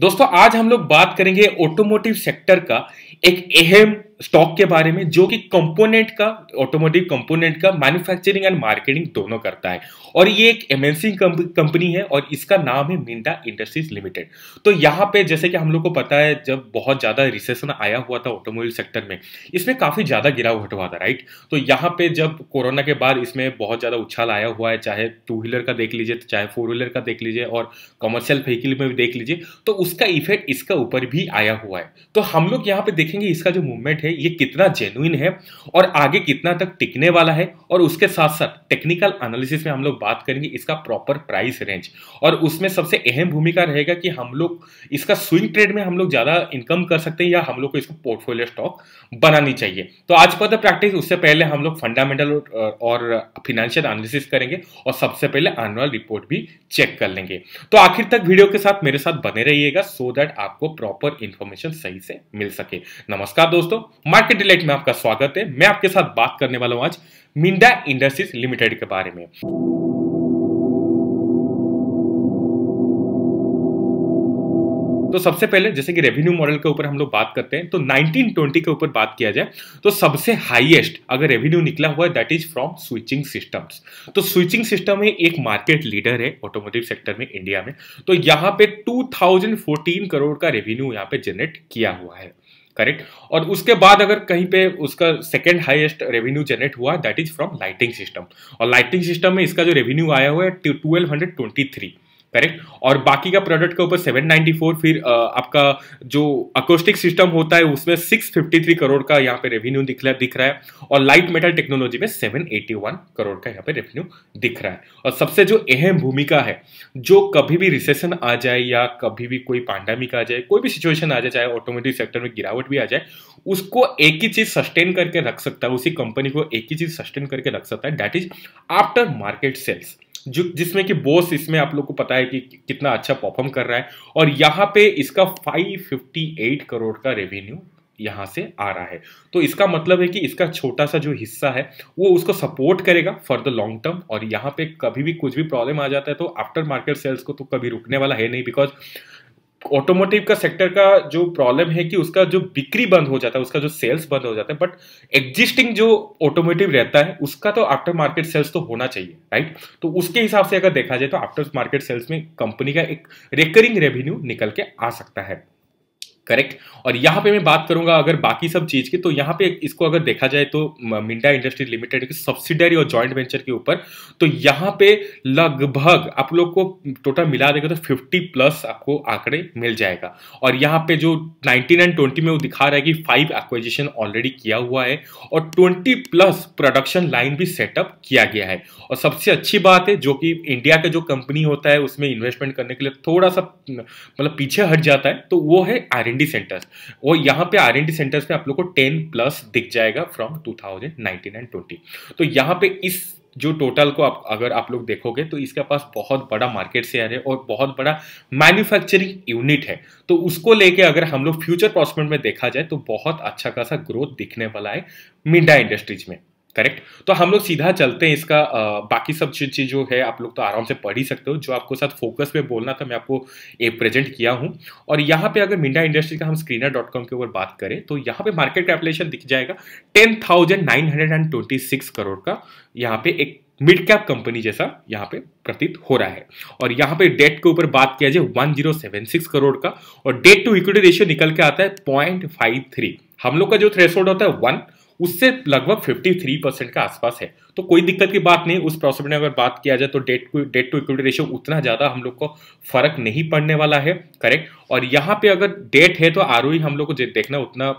दोस्तों आज हम लोग बात करेंगे ऑटोमोटिव सेक्टर का एक अहम स्टॉक के बारे में जो कि कंपोनेंट का ऑटोमोटिव कंपोनेंट का मैन्युफैक्चरिंग एंड मार्केटिंग दोनों करता है और ये एक एमएनसी कंपनी है और इसका नाम है मिंडा इंडस्ट्रीज लिमिटेड तो यहाँ पे जैसे कि हम लोग को पता है जब बहुत ज़्यादा रिसेशन आया हुआ था ऑटोमोबाइल सेक्टर में इसमें काफ़ी ज़्यादा गिरावट हुआ था राइट तो यहाँ पे जब कोरोना के बाद इसमें बहुत ज़्यादा उछाल आया हुआ है चाहे टू व्हीलर का देख लीजिए चाहे फोर व्हीलर का देख लीजिए और कॉमर्शियल व्हीकल में भी देख लीजिए तो उसका इफेक्ट इसका ऊपर भी आया हुआ है तो हम लोग यहाँ पे देखेंगे इसका जो मूवमेंट है है ये कितना जेनुइन है और आगे कितना तक टिकने वाला है और उसके साथ साथ टेक्निकल एनालिसिस में हम लोग बात करेंगे इसका प्रॉपर प्राइस रेंज और उसमें सबसे अहम भूमिका रहेगा कि हम लोग इसका स्विंग ट्रेड में हम लोग ज़्यादा इनकम कर सकते हैं या हम लोग को इसको पोर्टफोलियो स्टॉक बनानी चाहिए तो आज पर प्रैक्टिस उससे पहले हम लोग फंडामेंटल और फिनेंशियल एनालिसिस करेंगे और सबसे पहले एनुअल रिपोर्ट भी चेक कर लेंगे तो आखिर तक वीडियो के साथ मेरे साथ बने रहिएगा सो दैट आपको प्रॉपर इंफॉर्मेशन सही से मिल सके नमस्कार दोस्तों मार्केट डिलाइट में आपका स्वागत है मैं आपके साथ बात करने वाला हूं आज मिंडा इंडस्ट्रीज लिमिटेड के बारे में तो सबसे पहले जैसे कि रेवेन्यू मॉडल के ऊपर हम लोग बात करते हैं तो 1920 के ऊपर बात किया जाए तो सबसे हाईएस्ट अगर रेवेन्यू निकला हुआ है that is from switching systems तो स्विचिंग सिस्टम में एक मार्केट लीडर है ऑटोमोटिव सेक्टर में इंडिया में तो यहाँ पे 2014 करोड़ का रेवेन्यू यहाँ पे जनरेट किया हुआ है करेक्ट और उसके बाद अगर कहीं पे उसका सेकेंड हाईएस्ट रेवेन्यू जनरेट हुआ that is from lighting system और लाइटिंग सिस्टम में इसका जो रेवेन्यू आया हुआ है twelve hundred twenty three correct और बाकी का प्रोडक्ट के ऊपर 794 फिर आपका जो अकोस्टिक सिस्टम होता है उसमें 653 करोड़ का यहाँ पे रेवेन्यू दिख रहा दिख रहा है और लाइट मेटल टेक्नोलॉजी में 781 करोड़ का यहाँ पे रेवेन्यू दिख रहा है और सबसे जो अहम भूमिका है जो कभी भी रिसेशन आ जाए या कभी भी कोई पैंडेमिक आ जाए कोई भी सिचुएशन आ जाए चाहे ऑटोमेटिक सेक्टर में गिरावट भी आ जाए उसको एक ही चीज सस्टेन करके रख सकता है उसी कंपनी को एक ही चीज सस्टेन करके रख सकता है that is after market sales जो जिसमें कि बोस इसमें आप लोग को पता है कि कितना अच्छा परफॉर्म कर रहा है और यहाँ पे इसका 558 करोड़ का रेवेन्यू यहाँ से आ रहा है तो इसका मतलब है कि इसका छोटा सा जो हिस्सा है वो उसको सपोर्ट करेगा फॉर द लॉन्ग टर्म और यहाँ पे कभी भी कुछ भी प्रॉब्लम आ जाता है तो आफ्टर मार्केट सेल्स को तो कभी रुकने वाला है नहीं बिकॉज ऑटोमोटिव का सेक्टर का जो प्रॉब्लम है कि उसका जो बिक्री बंद हो जाता है उसका जो सेल्स बंद हो जाता है बट एग्जिस्टिंग जो ऑटोमोटिव रहता है उसका तो आफ्टर मार्केट सेल्स तो होना चाहिए राइट तो उसके हिसाब से अगर देखा जाए तो आफ्टर मार्केट सेल्स में कंपनी का एक रिकरिंग रेवेन्यू निकल के आ सकता है करेक्ट और यहाँ पे मैं बात करूंगा अगर बाकी सब चीज़ की तो यहाँ पे इसको अगर देखा जाए तो मिंडा इंडस्ट्री लिमिटेड की सब्सिडरी और जॉइंट वेंचर के ऊपर तो यहाँ पे लगभग आप लोग को टोटल मिला देगा तो 50 प्लस आपको आंकड़े मिल जाएगा और यहाँ पे जो 19 एंड 20 में वो दिखा रहा है कि फाइव एक्विजिशन ऑलरेडी किया हुआ है और ट्वेंटी प्लस प्रोडक्शन लाइन भी सेटअप किया गया है और सबसे अच्छी बात है जो कि इंडिया का जो कंपनी होता है उसमें इन्वेस्टमेंट करने के लिए थोड़ा सा मतलब पीछे हट जाता है तो वो है आर डी सेंटर्स वो यहाँ पे आर एन डी सेंटर्स में आप लोग को टेन प्लस दिख जाएगा from two thousand nineteen and twenty तो यहाँ पे इस जो टोटल को आप अगर आप लोग देखोगे तो इसके पास बहुत बड़ा मार्केट शेयर है और बहुत बड़ा मैन्युफैक्चरिंग यूनिट है तो उसको लेके अगर हम लोग फ्यूचर प्रॉस्पेक्ट में देखा जाए तो बहुत अच्छा खासा ग्रोथ दिखने वाला है मिंडा इंडस्ट्रीज में करेक्ट तो हम लोग सीधा चलते हैं इसका आ, बाकी सब चीज जो है आप लोग तो आराम से पढ़ ही सकते हो जो आपको साथ फोकस में बोलना था मैं आपको एक प्रेजेंट किया हूं और यहाँ पे अगर मिंडा इंडस्ट्री का हम स्क्रीनर डॉट कॉम के ऊपर बात करें तो यहाँ पे मार्केट कैपिटलेशन दिख जाएगा ten thousand nine hundred and twenty six crore का यहाँ पे एक मिड कैप कंपनी जैसा यहाँ पे प्रतीत हो रहा है और यहाँ पे डेट के ऊपर बात किया जाए one zero seven six crore का और डेट टू इक्विटी रेशियो निकल के आता है पॉइंट फाइव थ्री हम लोग का जो थ्रेशोल्ड होता है वन उससे लगभग 53 परसेंट का आसपास है तो कोई दिक्कत की बात नहीं उस प्रोसेस में अगर बात किया जाए तो debt to debt to equity ratio उतना ज़्यादा हम लोग को फर्क नहीं पड़ने वाला है करेक्ट और यहाँ पे अगर डेट है तो आर e हम लोग को देखना उतना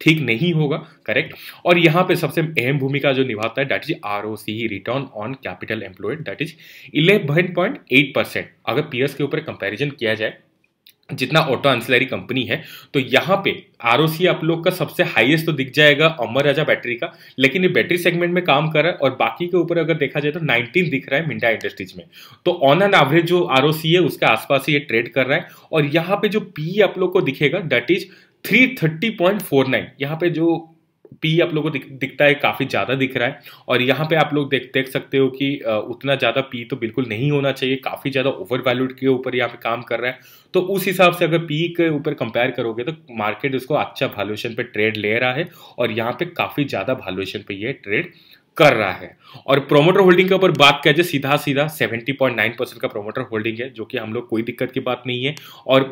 ठीक नहीं होगा करेक्ट और यहाँ पे सबसे अहम भूमिका जो निभाता है that is R O C return on capital employed that is eleven point eight percent अगर पीएस के ऊपर कंपैरिजन किया जाए जितना ऑटो एंसिलरी कंपनी है तो यहाँ पे आर आप लोग का सबसे हाईएस्ट तो दिख जाएगा अमर राजा बैटरी का लेकिन ये बैटरी सेगमेंट में काम कर रहा है और बाकी के ऊपर अगर देखा जाए तो 19 दिख रहा है मिंडा इंडस्ट्रीज में तो ऑन एन एवरेज जो आर है उसके आसपास ये ट्रेड कर रहा है और यहाँ पे जो पी आप लोग को दिखेगा that is three thirty point four nine यहाँ पे जो पी आप लोगों को दिख, दिखता है काफ़ी ज़्यादा दिख रहा है और यहाँ पे आप लोग देख देख सकते हो कि उतना ज़्यादा पी तो बिल्कुल नहीं होना चाहिए काफ़ी ज़्यादा ओवर वैल्यूड के ऊपर यहाँ पे काम कर रहा है तो उस हिसाब से अगर पी के ऊपर कंपेयर करोगे तो मार्केट उसको अच्छा वैल्यूएशन पे ट्रेड ले रहा है और यहाँ पे काफ़ी ज़्यादा वैल्यूएशन पर यह ट्रेड कर रहा है और प्रोमोटर होल्डिंग के ऊपर बात कर जाए सीधा सीधा 70.9 परसेंट का प्रोमोटर होल्डिंग है जो कि हम लोग कोई दिक्कत की बात नहीं है और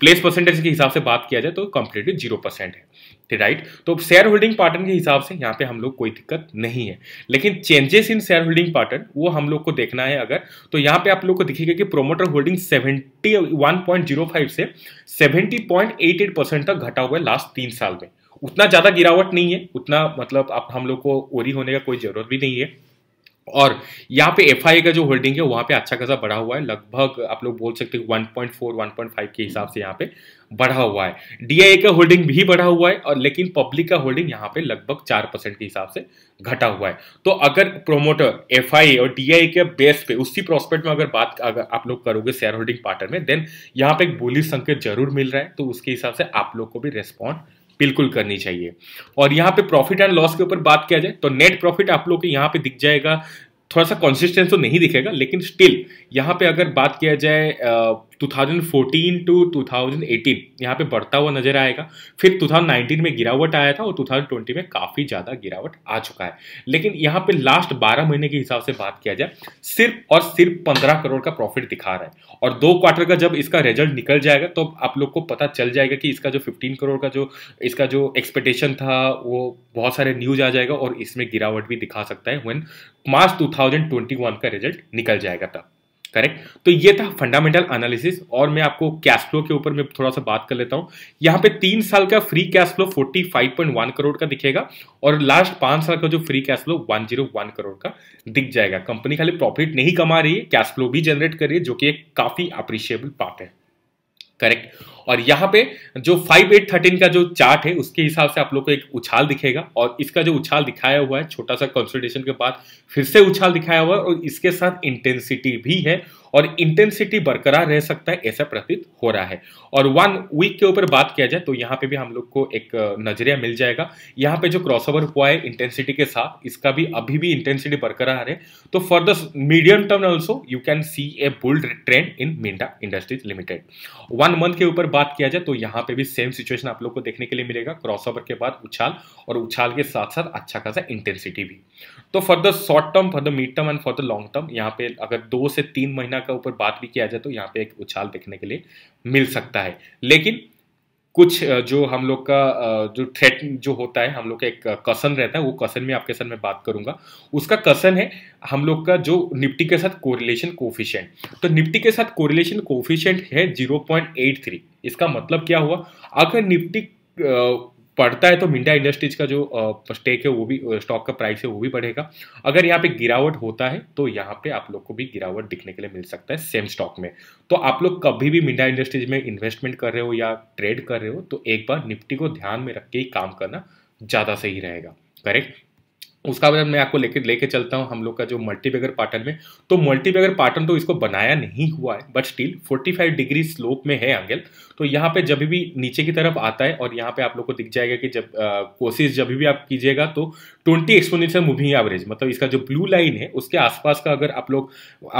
प्लेस परसेंटेज के हिसाब से बात किया जाए तो कॉम्पिटेटिव जीरो परसेंट है ठीक राइट तो शेयर होल्डिंग पार्टन के हिसाब से यहाँ पे हम लोग कोई दिक्कत नहीं है लेकिन changes in share holding pattern वो हम लोग को देखना है अगर तो यहाँ पे आप लोग को दिखेगा कि promoter holding seventy one point zero five से seventy point eight eight percent तक घटा हुआ है लास्ट तीन साल में उतना ज़्यादा गिरावट नहीं है उतना मतलब आप हम लोग को ओरी होने का कोई ज़रूरत भी नहीं है और यहाँ पे एफ का जो होल्डिंग है वहाँ पे अच्छा खासा बढ़ा हुआ है लगभग आप लोग बोल सकते हैं 1.4 1.5 के हिसाब से यहाँ पे बढ़ा हुआ है डीआईए का होल्डिंग भी बढ़ा हुआ है और लेकिन पब्लिक का होल्डिंग यहाँ पे लगभग चार परसेंट के हिसाब से घटा हुआ है तो अगर प्रोमोटर एफ और डीआईए के बेस पे उसी प्रोस्पेक्ट में अगर बात अगर आप लोग करोगे शेयर होल्डिंग पार्टनर में देन यहाँ पे एक बोली संकेत जरूर मिल रहा है तो उसके हिसाब से आप लोग को भी रेस्पॉन्ड बिल्कुल करनी चाहिए और यहाँ पे प्रॉफिट एंड लॉस के ऊपर बात किया जाए तो नेट प्रॉफिट आप लोग के यहाँ पे दिख जाएगा थोड़ा सा कॉन्सिस्टेंस तो नहीं दिखेगा लेकिन स्टिल यहाँ पे अगर बात किया जाए 2014 टू 2018 यहाँ पे बढ़ता हुआ नजर आएगा फिर 2019 में गिरावट आया था और 2020 में काफ़ी ज़्यादा गिरावट आ चुका है लेकिन यहाँ पे लास्ट 12 महीने के हिसाब से बात किया जाए सिर्फ और सिर्फ 15 करोड़ का प्रॉफिट दिखा रहा है और दो क्वार्टर का जब इसका रिजल्ट निकल जाएगा तो आप लोग को पता चल जाएगा कि इसका जो फिफ्टीन करोड़ का जो इसका जो एक्सपेक्टेशन था वो बहुत सारे न्यूज आ जाएगा और इसमें गिरावट भी दिखा सकता है वेन मार्च टू का रिजल्ट निकल जाएगा तब करेक्ट तो ये था फंडामेंटल एनालिसिस और मैं आपको कैश फ्लो के ऊपर मैं थोड़ा सा बात कर लेता हूं यहाँ पे तीन साल का फ्री कैश फ्लो 45.1 करोड़ का दिखेगा और लास्ट पांच साल का जो फ्री कैश फ्लो 101 करोड़ का दिख जाएगा कंपनी खाली प्रॉफिट नहीं कमा रही है कैश फ्लो भी जनरेट कर रही है जो कि एक काफी अप्रिशिएबल पार्ट है करेक्ट और यहाँ पे जो फाइव एट थर्टीन का जो चार्ट है उसके हिसाब से आप लोग को एक उछाल दिखेगा और इसका जो उछाल दिखाया हुआ है छोटा सा कंसल्टेशन के बाद फिर से उछाल दिखाया हुआ है और इसके साथ इंटेंसिटी भी है और इंटेंसिटी बरकरार रह सकता है ऐसा प्रतीत हो रहा है और वन वीक के ऊपर बात किया जाए तो यहाँ पे भी हम लोग को एक नजरिया मिल जाएगा यहाँ पे जो क्रॉसओवर हुआ है इंटेंसिटी के साथ इसका भी अभी भी इंटेंसिटी बरकरार है तो for the medium term also you can see a bull trend in Minda industries limited one मान मन के ऊपर बात किया जाए तो यहाँ पे भी सेम सिचुएशन आप लोग को देखने के लिए मिलेगा क्रॉसओवर के बाद उछाल और उछाल के साथ साथ अच्छा खासा इंटेंसिटी भी तो for the short term for the mid term and for the long term यहाँ पे अगर दो से तीन महीना का ऊपर बात भी किया जाए तो यहाँ पे एक उछाल देखने के लिए मिल सकता है लेकिन कुछ जो हम लोग का जो थ्रेट जो होता है हम लोग का एक कसन रहता है वो कसन में आपके साथ मैं बात करूंगा उसका कसन है हम लोग का जो निफ्टी के साथ कोरिलेशन कोफिशियंट तो निफ्टी के साथ कोरिलेशन कोफिशियंट है 0.83 इसका मतलब क्या हुआ अगर निफ्टी पड़ता है तो मिंडा इंडस्ट्रीज का जो स्टेक है वो भी स्टॉक का प्राइस है वो भी बढ़ेगा अगर यहाँ पे गिरावट होता है तो यहाँ पे आप लोग को भी गिरावट दिखने के लिए मिल सकता है सेम स्टॉक में तो आप लोग कभी भी मिंडा इंडस्ट्रीज में इन्वेस्टमेंट कर रहे हो या ट्रेड कर रहे हो तो एक बार निफ्टी को ध्यान में रख के ही काम करना ज़्यादा सही रहेगा करेक्ट उसका बाद मैं आपको लेके लेके चलता हूँ हम लोग का जो मल्टीबेगर पार्टन में तो मल्टीबेगर पार्टन तो इसको बनाया नहीं हुआ है बट स्टिल 45 डिग्री स्लोप में है एंगल तो यहाँ पे जब भी नीचे की तरफ आता है और यहाँ पे आप लोग को दिख जाएगा कि जब कोशिश जब भी आप कीजिएगा तो ट्वेंटी एक्सपोनेंशियल मूविंग एवरेज मतलब इसका जो ब्लू लाइन है उसके आसपास का अगर आप लोग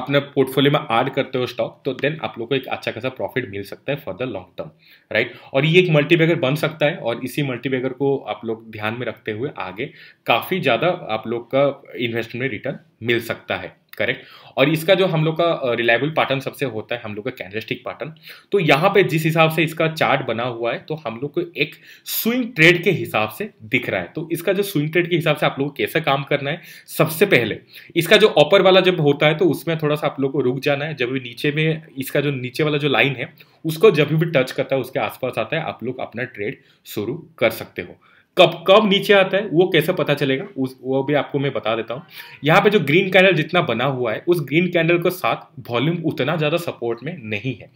अपना पोर्टफोलियो में ऐड करते हो स्टॉक तो देन आप लोग को एक अच्छा खासा प्रॉफिट मिल सकता है for the long term right और ये एक मल्टीबैगर बन सकता है और इसी मल्टीबैगर को आप लोग ध्यान में रखते हुए आगे काफ़ी ज़्यादा आप लोग का इन्वेस्टमेंट रिटर्न मिल सकता है करेक्ट और इसका जो हम लोग का रिलायबल पैटर्न सबसे होता है हम लोग का कैंडलस्टिक पैटर्न तो यहाँ पे जिस हिसाब से इसका चार्ट बना हुआ है तो हम लोग को एक स्विंग ट्रेड के हिसाब से दिख रहा है तो इसका जो स्विंग ट्रेड के हिसाब से आप लोग को कैसे काम करना है सबसे पहले इसका जो अपर वाला जब होता है तो उसमें थोड़ा सा आप लोग को रुक जाना है जब भी नीचे में इसका जो नीचे वाला जो लाइन है उसको जब भी टच करता है उसके आसपास आता है आप लोग अपना ट्रेड शुरू कर सकते हो कब कब नीचे आता है वो कैसे पता चलेगा उस वो भी आपको मैं बता देता हूँ यहाँ पे जो ग्रीन कैंडल जितना बना हुआ है उस ग्रीन कैंडल के साथ वॉल्यूम उतना ज़्यादा सपोर्ट में नहीं है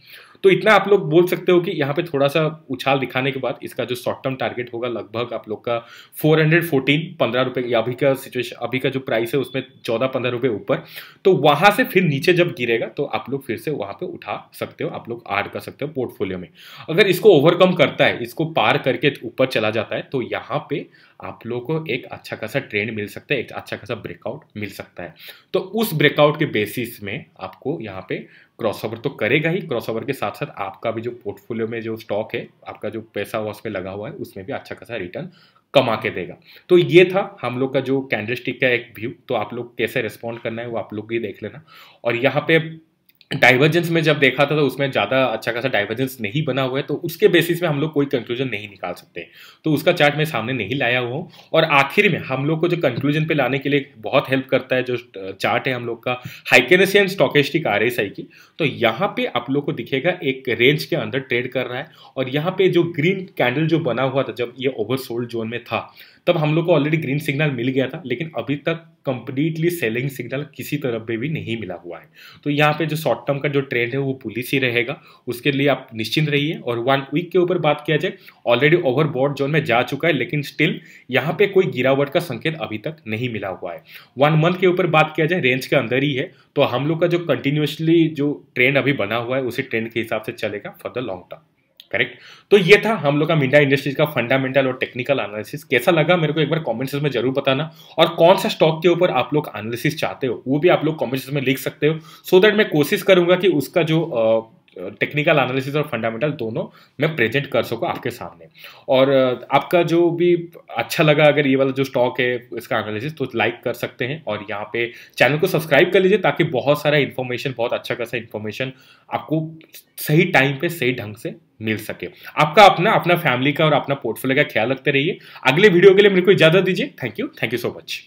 तो इतना आप लोग बोल सकते हो कि यहाँ पे थोड़ा सा उछाल दिखाने के बाद इसका जो शॉर्ट टर्म टारगेट होगा लगभग आप लोग का फोर हंड्रेड फोर्टीन पंद्रह रुपये अभी का सिचुएशन अभी का जो प्राइस है उसमें चौदह पंद्रह रुपये ऊपर तो वहाँ से फिर नीचे जब गिरेगा तो आप लोग फिर से वहाँ पर उठा सकते हो आप लोग आड कर सकते हो पोर्टफोलियो में अगर इसको ओवरकम करता है इसको पार करके ऊपर चला जाता है तो यहाँ पे आप लोगों को एक अच्छा खासा ट्रेंड मिल सकता है एक अच्छा खासा ब्रेकआउट मिल सकता है तो उस ब्रेकआउट के बेसिस में आपको यहाँ पे क्रॉसओवर तो करेगा ही क्रॉसओवर के साथ साथ आपका भी जो पोर्टफोलियो में जो स्टॉक है आपका जो पैसा हुआ उसमें लगा हुआ है उसमें भी अच्छा खासा रिटर्न कमा के देगा तो ये था हम लोग का जो कैंडलस्टिक का एक व्यू तो आप लोग कैसे रिस्पॉन्ड करना है वो आप लोग ही देख लेना और यहाँ पे डाइवर्जेंस में जब देखा था तो उसमें ज़्यादा अच्छा खासा डाइवर्जेंस नहीं बना हुआ है तो उसके बेसिस में हम लोग कोई कंक्लूजन नहीं निकाल सकते तो उसका चार्ट मैं सामने नहीं लाया हुआ हूँ और आखिर में हम लोग को जो कंक्लूजन पे लाने के लिए बहुत हेल्प करता है जो चार्ट है हम लोग का हाइकेनेसियन स्टॉकेस्टिक आर एस आई की तो यहाँ पे आप लोग को दिखेगा एक रेंज के अंदर ट्रेड कर रहा है और यहाँ पे जो ग्रीन कैंडल जो बना हुआ था जब ये ओवरसोल्ड जोन में था तब हम लोग को ऑलरेडी ग्रीन सिग्नल मिल गया था लेकिन अभी तक कंप्लीटली सेलिंग सिग्नल किसी तरफ पे भी नहीं मिला हुआ है तो यहाँ पे जो शॉर्ट टर्म का जो ट्रेंड है वो पुलिस ही रहेगा उसके लिए आप निश्चिंत रहिए और वन वीक के ऊपर बात किया जाए ऑलरेडी ओवरबॉड जोन में जा चुका है लेकिन स्टिल यहाँ पे कोई गिरावट का संकेत अभी तक नहीं मिला हुआ है वन मंथ के ऊपर बात किया जाए रेंज के अंदर ही है तो हम लोग का जो कंटिन्यूसली जो ट्रेंड अभी बना हुआ है उसी ट्रेंड के हिसाब से चलेगा for the long term correct तो ये था हम लोग का मीडिया इंडस्ट्रीज का फंडामेंटल और टेक्निकल एनालिसिस कैसा लगा मेरे को एक बार कमेंट्स में जरूर बताना और कौन सा स्टॉक के ऊपर आप लोग एनालिसिस चाहते हो वो भी आप लोग कमेंट्स में लिख सकते हो सो so दैट मैं कोशिश करूंगा कि उसका जो टेक्निकल एनालिसिस और फंडामेंटल दोनों मैं प्रेजेंट कर सकूँ आपके सामने और आपका जो भी अच्छा लगा अगर ये वाला जो स्टॉक है इसका एनालिसिस तो लाइक कर सकते हैं और यहाँ पे चैनल को सब्सक्राइब कर लीजिए ताकि बहुत सारा इन्फॉर्मेशन बहुत अच्छा खासा इन्फॉर्मेशन आपको सही टाइम पे सही ढंग से मिल सके आपका अपना अपना फैमिली का और अपना पोर्टफोलियो का ख्याल रखते रहिए अगले वीडियो के लिए मेरे को इजाजत दीजिए thank you thank you so much